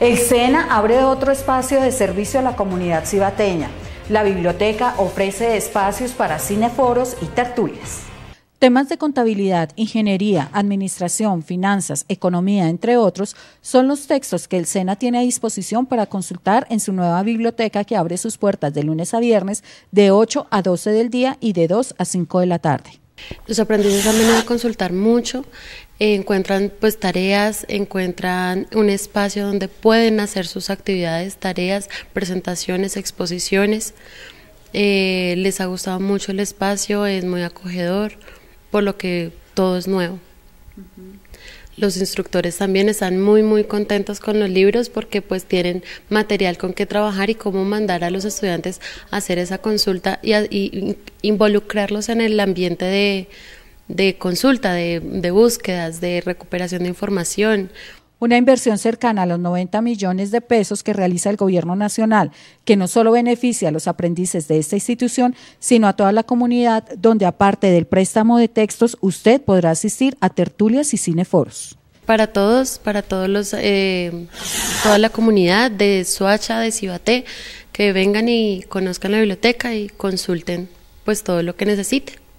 El SENA abre otro espacio de servicio a la comunidad cibateña. La biblioteca ofrece espacios para cineforos y tertulias. Temas de contabilidad, ingeniería, administración, finanzas, economía, entre otros, son los textos que el SENA tiene a disposición para consultar en su nueva biblioteca que abre sus puertas de lunes a viernes de 8 a 12 del día y de 2 a 5 de la tarde. Los aprendices han venido a consultar mucho, encuentran pues tareas, encuentran un espacio donde pueden hacer sus actividades, tareas, presentaciones, exposiciones. Eh, les ha gustado mucho el espacio, es muy acogedor, por lo que todo es nuevo. Los instructores también están muy muy contentos con los libros porque pues tienen material con que trabajar y cómo mandar a los estudiantes a hacer esa consulta y, involucrarlos en el ambiente de, consulta, de, búsquedas, de recuperación de información, una inversión cercana a los 90 millones de pesos que realiza el Gobierno Nacional, que no solo beneficia a los aprendices de esta institución, sino a toda la comunidad, donde aparte del préstamo de textos, usted podrá asistir a tertulias y cineforos. Para todos, para todos los, eh, toda la comunidad de Suacha, de Cibaté, que vengan y conozcan la biblioteca y consulten pues todo lo que necesiten.